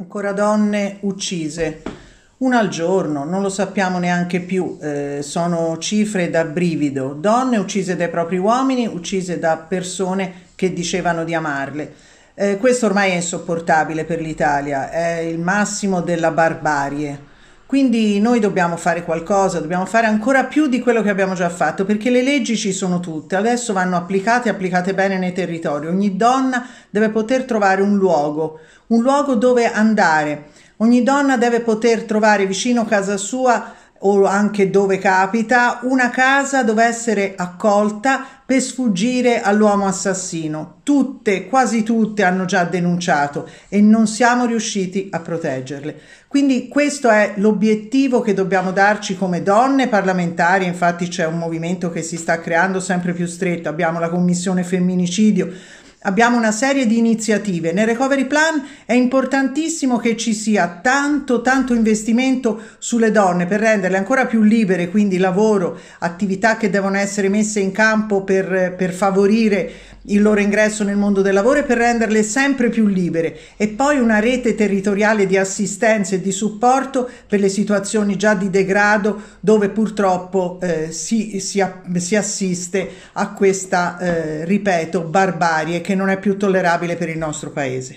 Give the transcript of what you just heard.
Ancora donne uccise. Una al giorno, non lo sappiamo neanche più, eh, sono cifre da brivido. Donne uccise dai propri uomini, uccise da persone che dicevano di amarle. Eh, questo ormai è insopportabile per l'Italia, è il massimo della barbarie. Quindi noi dobbiamo fare qualcosa, dobbiamo fare ancora più di quello che abbiamo già fatto, perché le leggi ci sono tutte, adesso vanno applicate e applicate bene nei territori. Ogni donna deve poter trovare un luogo, un luogo dove andare. Ogni donna deve poter trovare vicino casa sua o anche dove capita, una casa dove essere accolta per sfuggire all'uomo assassino. Tutte, quasi tutte hanno già denunciato e non siamo riusciti a proteggerle. Quindi questo è l'obiettivo che dobbiamo darci come donne parlamentari, infatti c'è un movimento che si sta creando sempre più stretto, abbiamo la commissione femminicidio abbiamo una serie di iniziative. Nel recovery plan è importantissimo che ci sia tanto, tanto investimento sulle donne per renderle ancora più libere, quindi lavoro, attività che devono essere messe in campo per, per favorire il loro ingresso nel mondo del lavoro e per renderle sempre più libere e poi una rete territoriale di assistenza e di supporto per le situazioni già di degrado dove purtroppo eh, si, si, si, assiste a questa, eh, ripeto, barbarie che non è più tollerabile per il nostro Paese.